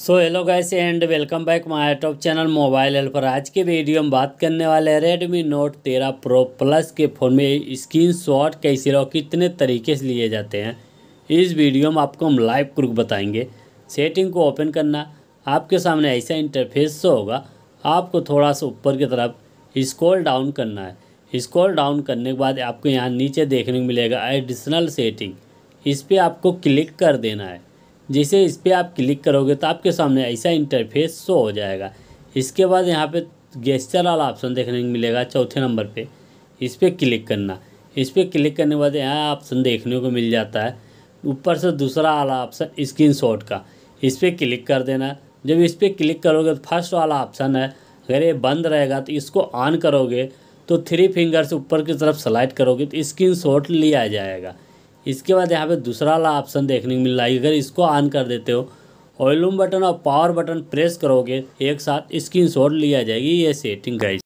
so hello guys and welcome back my top channel mobile helper पर आज के वीडियो में बात करने वाले हैं रेडमी नोट तेरह प्रो प्लस के फ़ोन में स्क्रीन शॉट कैसे रहो कितने तरीके से लिए जाते हैं इस वीडियो में आपको हम लाइव क्रुक बताएंगे सेटिंग को ओपन करना आपके सामने ऐसा इंटरफेस होगा आपको थोड़ा सा ऊपर की तरफ इस्कोल डाउन करना है इस्कोल डाउन करने के बाद आपको यहाँ नीचे देखने को मिलेगा एडिशनल सेटिंग इस पर आपको क्लिक कर देना है जैसे इस पर आप क्लिक करोगे तो आपके सामने ऐसा इंटरफेस शो हो जाएगा इसके बाद यहाँ पे गेस्चर वाला ऑप्शन देखने को मिलेगा चौथे नंबर पे इस पर क्लिक करना इस पर क्लिक करने के बाद यहाँ ऑप्शन देखने को मिल जाता है ऊपर से दूसरा वाला ऑप्शन स्क्रीन का इस पर क्लिक कर देना जब इस पर क्लिक करोगे तो फर्स्ट वाला ऑप्शन है अगर ये बंद रहेगा तो इसको ऑन करोगे तो थ्री फिंगर से ऊपर की तरफ स्लाइड करोगे तो स्क्रीन शॉट लिया जाएगा इसके बाद यहाँ पे दूसरा वाला ऑप्शन देखने को मिल रहा है अगर इसको ऑन कर देते हो वॉल्यूम बटन और पावर बटन प्रेस करोगे एक साथ स्क्रीन लिया जाएगी ये सेटिंग गाइज